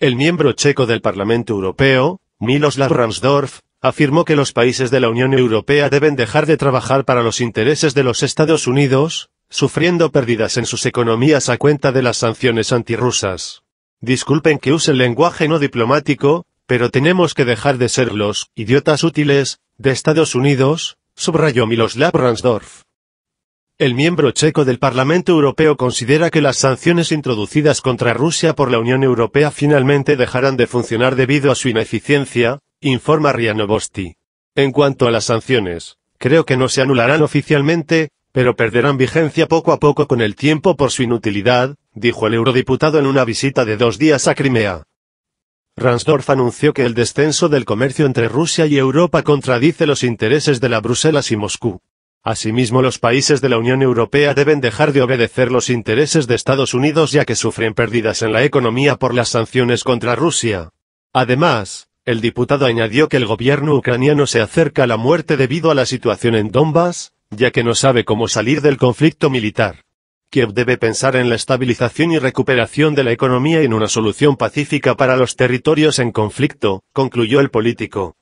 El miembro checo del Parlamento Europeo, Miloslav Ransdorf, afirmó que los países de la Unión Europea deben dejar de trabajar para los intereses de los Estados Unidos, sufriendo pérdidas en sus economías a cuenta de las sanciones antirrusas. Disculpen que use el lenguaje no diplomático, pero tenemos que dejar de ser los idiotas útiles de Estados Unidos, subrayó Miloslav Ransdorf. El miembro checo del Parlamento Europeo considera que las sanciones introducidas contra Rusia por la Unión Europea finalmente dejarán de funcionar debido a su ineficiencia, informa Rianovosti. En cuanto a las sanciones, creo que no se anularán oficialmente, pero perderán vigencia poco a poco con el tiempo por su inutilidad, dijo el eurodiputado en una visita de dos días a Crimea. Ransdorf anunció que el descenso del comercio entre Rusia y Europa contradice los intereses de la Bruselas y Moscú. Asimismo, los países de la Unión Europea deben dejar de obedecer los intereses de Estados Unidos ya que sufren pérdidas en la economía por las sanciones contra Rusia. Además, el diputado añadió que el gobierno ucraniano se acerca a la muerte debido a la situación en Donbass, ya que no sabe cómo salir del conflicto militar. Kiev debe pensar en la estabilización y recuperación de la economía y en una solución pacífica para los territorios en conflicto, concluyó el político.